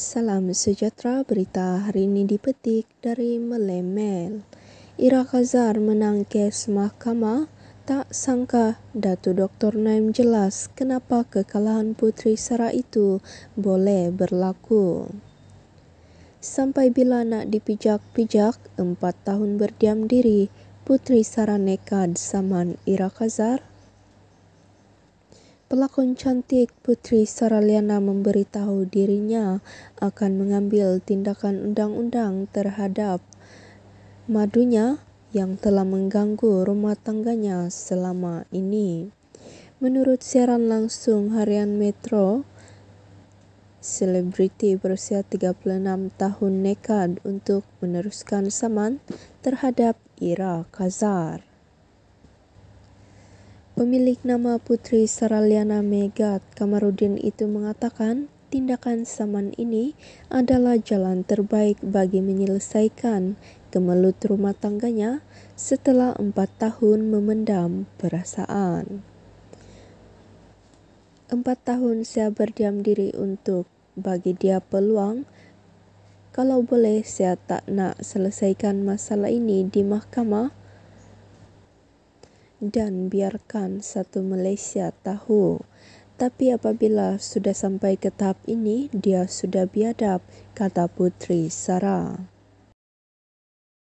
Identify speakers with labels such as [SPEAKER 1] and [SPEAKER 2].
[SPEAKER 1] Salam sejahtera berita hari ini dipetik dari Melemel. Ira Khazar menang kes mahkamah Tak sangka, Datu Dr. Naim jelas kenapa kekalahan Putri Sara itu boleh berlaku. Sampai bila nak dipijak-pijak, empat tahun berdiam diri, Putri Sara nekad saman Ira Khazar? Pelakon cantik Putri Sara Liana memberitahu dirinya akan mengambil tindakan undang-undang terhadap madunya yang telah mengganggu rumah tangganya selama ini. Menurut siaran langsung harian Metro, selebriti berusia 36 tahun nekat untuk meneruskan saman terhadap Ira Kazar. Pemilik nama Putri Saraliana Megat Kamarudin itu mengatakan tindakan saman ini adalah jalan terbaik bagi menyelesaikan kemelut rumah tangganya setelah empat tahun memendam perasaan. Empat tahun saya berdiam diri untuk bagi dia peluang. Kalau boleh, saya tak nak selesaikan masalah ini di mahkamah dan biarkan satu Malaysia tahu tapi apabila sudah sampai ke tahap ini, dia sudah biadab, kata putri Sarah.